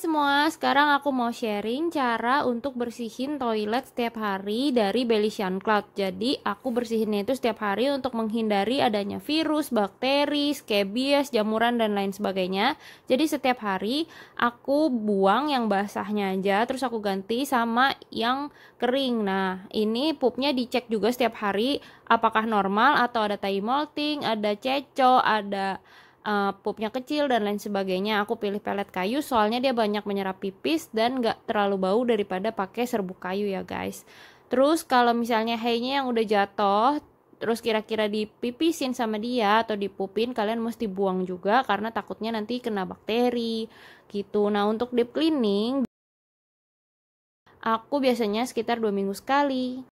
semua, sekarang aku mau sharing cara untuk bersihin toilet setiap hari dari Belician Cloud. Jadi aku bersihinnya itu setiap hari untuk menghindari adanya virus, bakteri, skabies, jamuran dan lain sebagainya. Jadi setiap hari aku buang yang basahnya aja, terus aku ganti sama yang kering. Nah ini pupnya dicek juga setiap hari apakah normal atau ada tai molting, ada ceco, ada uh, pupnya kecil dan lain sebagainya. Aku pilih pelet kayu soalnya dia banyak menyerap pipis dan gak terlalu bau daripada pakai serbuk kayu ya guys. Terus kalau misalnya haynya yang udah jatuh terus kira-kira dipipisin sama dia atau dipupin kalian mesti buang juga karena takutnya nanti kena bakteri gitu. Nah, untuk deep cleaning aku biasanya sekitar dua minggu sekali.